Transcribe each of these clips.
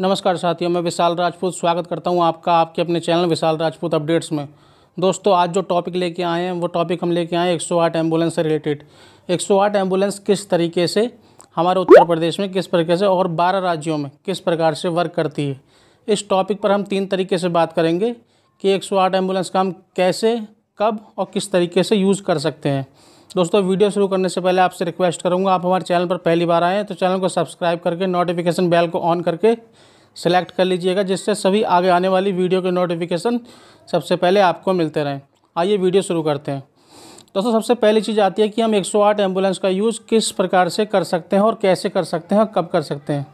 नमस्कार साथियों मैं विशाल राजपूत स्वागत करता हूं आपका आपके अपने चैनल विशाल राजपूत अपडेट्स में दोस्तों आज जो टॉपिक लेके आए हैं वो टॉपिक हम लेके आए हैं 108 एम्बुलेंस से रिलेटेड 108 एम्बुलेंस किस तरीके से हमारे उत्तर प्रदेश में किस प्रकार से और बारह राज्यों में किस प्रकार से वर्क करती है इस टॉपिक पर हम तीन तरीके से बात करेंगे कि एक आठ एम्बुलेंस का हम कैसे कब और किस तरीके से यूज़ कर सकते हैं दोस्तों वीडियो शुरू करने से पहले आपसे रिक्वेस्ट करूँगा आप हमारे चैनल पर पहली बार आएँ तो चैनल को सब्सक्राइब करके नोटिफिकेशन बेल को ऑन करके सेलेक्ट कर लीजिएगा जिससे सभी आगे आने वाली वीडियो के नोटिफिकेशन सबसे पहले आपको मिलते रहें आइए वीडियो शुरू करते हैं दोस्तों सबसे पहली चीज़ आती है कि हम 108 एम्बुलेंस का यूज़ किस प्रकार से कर सकते हैं और कैसे कर सकते हैं और कब कर सकते हैं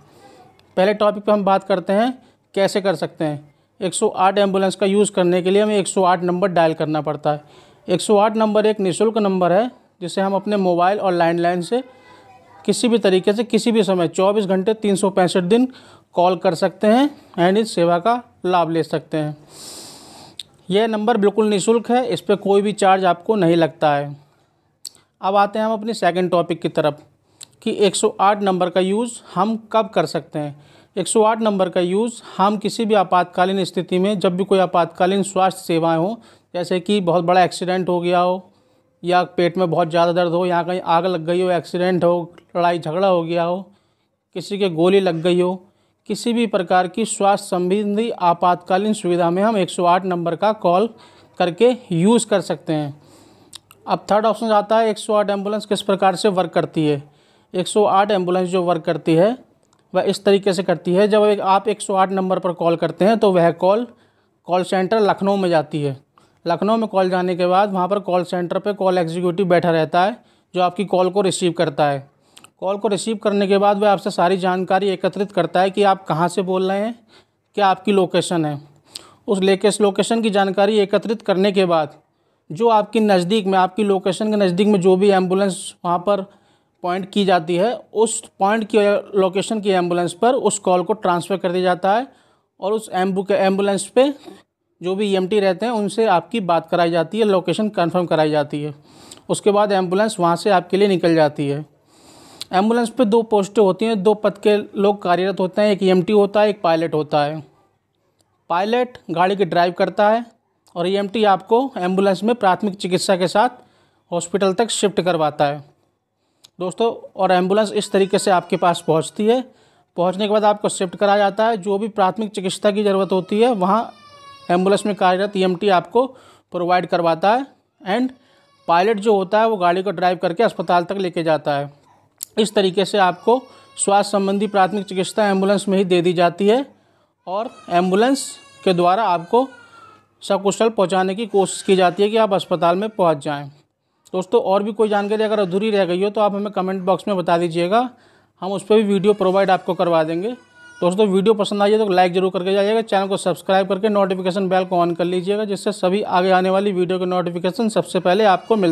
पहले टॉपिक पर हम बात करते हैं कैसे कर सकते हैं 108 एम्बुलेंस का यूज़ करने के लिए हमें 108 नंबर डायल करना पड़ता है 108 नंबर एक निःशुल्क नंबर है जिसे हम अपने मोबाइल और लैंडलाइन से किसी भी तरीके से किसी भी समय चौबीस घंटे तीन दिन कॉल कर सकते हैं एंड इस सेवा का लाभ ले सकते हैं यह नंबर बिल्कुल निशुल्क है इस पर कोई भी चार्ज आपको नहीं लगता है अब आते हैं हम अपनी सेकंड टॉपिक की तरफ कि 108 नंबर का यूज़ हम कब कर सकते हैं 108 नंबर का यूज़ हम किसी भी आपातकालीन स्थिति में जब भी कोई आपातकालीन स्वास्थ्य सेवाएं हों जैसे कि बहुत बड़ा एक्सीडेंट हो गया हो या पेट में बहुत ज़्यादा दर्द हो यहाँ कहीं आग लग गई हो एक्सीडेंट हो लड़ाई झगड़ा हो गया हो किसी के गोली लग गई हो किसी भी प्रकार की स्वास्थ्य संबंधी आपातकालीन सुविधा में हम 108 नंबर का कॉल करके यूज़ कर सकते हैं अब थर्ड ऑप्शन आता है 108 एम्बुलेंस किस प्रकार से वर्क करती है 108 एम्बुलेंस जो वर्क करती है वह इस तरीके से करती है जब आप 108 नंबर पर कॉल करते हैं तो वह कॉल कॉल सेंटर लखनऊ में जाती है लखनऊ में कॉल जाने के बाद वहाँ पर कॉल सेंटर पर कॉल एग्जीक्यूटिव बैठा रहता है जो आपकी कॉल को रिसीव करता है कॉल को रिसीव करने के बाद वह आपसे सारी जानकारी एकत्रित करता है कि आप कहाँ से बोल रहे हैं क्या आपकी लोकेशन है उस लेकेस लोकेशन की जानकारी एकत्रित करने के बाद जो आपकी नज़दीक में आपकी लोकेशन के नज़दीक में जो भी एम्बुलेंस वहाँ पर पॉइंट की जाती है उस पॉइंट की लोकेशन की एम्बुलेंस पर उस कॉल को ट्रांसफ़र कर दिया जाता है और उस के एम्बुलेंस पे जो भी ई e रहते हैं उनसे आपकी बात कराई जाती है लोकेशन कन्फर्म कराई जाती है उसके बाद एम्बुलेंस वहाँ से आपके लिए निकल जाती है एम्बुलेंस पे दो पोस्टें होती हैं दो पद के लोग कार्यरत होते हैं एक ई e होता है एक पायलट होता है पायलट गाड़ी की ड्राइव करता है और ई e आपको एम्बुलेंस में प्राथमिक चिकित्सा के साथ हॉस्पिटल तक शिफ्ट करवाता है दोस्तों और एम्बुलेंस इस तरीके से आपके पास पहुंचती है पहुंचने के बाद आपको शिफ्ट कराया जाता है जो भी प्राथमिक चिकित्सा की ज़रूरत होती है वहाँ एम्बुलेंस में कार्यरत ई e आपको प्रोवाइड करवाता है एंड पायलट जो होता है वो गाड़ी को ड्राइव करके अस्पताल तक लेके जाता है इस तरीके से आपको स्वास्थ्य संबंधी प्राथमिक चिकित्सा एम्बुलेंस में ही दे दी जाती है और एम्बुलेंस के द्वारा आपको सकुशल पहुंचाने की कोशिश की जाती है कि आप अस्पताल में पहुंच जाएं दोस्तों और भी कोई जानकारी अगर अधूरी रह गई हो तो आप हमें कमेंट बॉक्स में बता दीजिएगा हम उस पर भी वीडियो प्रोवाइड आपको करवा देंगे दोस्तों वीडियो पसंद आई है तो लाइक जरूर करके जाइएगा चैनल को सब्सक्राइब करके नोटिफिकेशन बेल को ऑन कर लीजिएगा जिससे सभी आगे आने वाली वीडियो के नोटिफिकेशन सबसे पहले आपको मिल